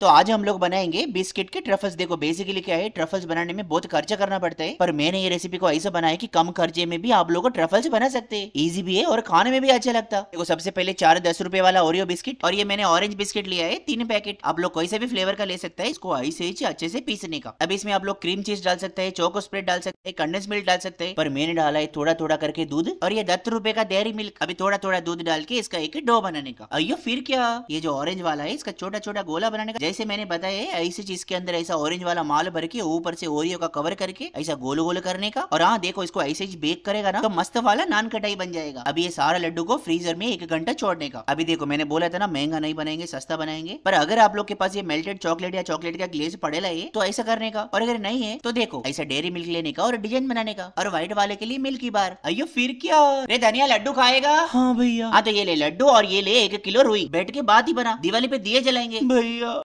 तो आज हम लोग बनाएंगे बिस्किट के ट्रफल्स देखो बेसिकली क्या है ट्रफल्स बनाने में बहुत खर्चा करना पड़ता है पर मैंने ये रेसिपी को ऐसा बनाया कि कम खर्चे में भी आप लोग ट्रफल्स बना सकते हैं इजी भी है और खाने में भी अच्छा लगता देखो सबसे पहले चार दस रुपए वाला ओरियो बिस्किट और ये मैंने ऑरेंज बिस्किट लिया है तीन पैकेट आप लोग कोई सा भी फ्लेवर का ले सकता है इसको ऐसे ही अच्छे से पीसने का अब इसमें आप लोग क्रीम चीज डाल सकते हैं चोको स्प्रेड डाल सकते हैं कंडेंस मिल्क डाल सकते हैं पर मैंने डाला है थोड़ा थोड़ा करके दूध और ये दस रुपए का डेयरी मिल्क अभी थोड़ा थोड़ा दूध डाल के इसका एक डो बनाने का अयो फिर क्या ये जो ऑरेंज वाला है इसका छोटा छोटा गोला बनाने का जैसे मैंने बताया ऐसी चीज के अंदर ऐसा ऑरेंज वाला माल भर के ऊपर से ओरियो का कवर करके ऐसा गोल गोल करने का और हाँ देखो इसको ऐसे ही बेक करेगा ना तो मस्त वाला नान कटाई बन जाएगा अभी ये सारा लड्डू को फ्रीजर में एक घंटा छोड़ने का अभी देखो मैंने बोला था ना महंगा नहीं बनाएंगे सस्ता बनाएंगे पर अगर आप लोग के पास ये मेल्टेड चॉकलेट या चॉकलेट का ग्लेस पड़ेगा ये तो ऐसा करने का और अगर नहीं है तो देखो ऐसा डेयरी मिल्क लेने का और डिजाइन बनाने का और व्हाइट वाले के लिए मिल्क बार अयो फिर क्या रे धनिया लड्डू खाएगा हाँ भैया हाँ तो ये ले लड्डू और ये ले एक किलो रुई बैठ के बात ही बना दिवाली पे दिए जलाएंगे भैया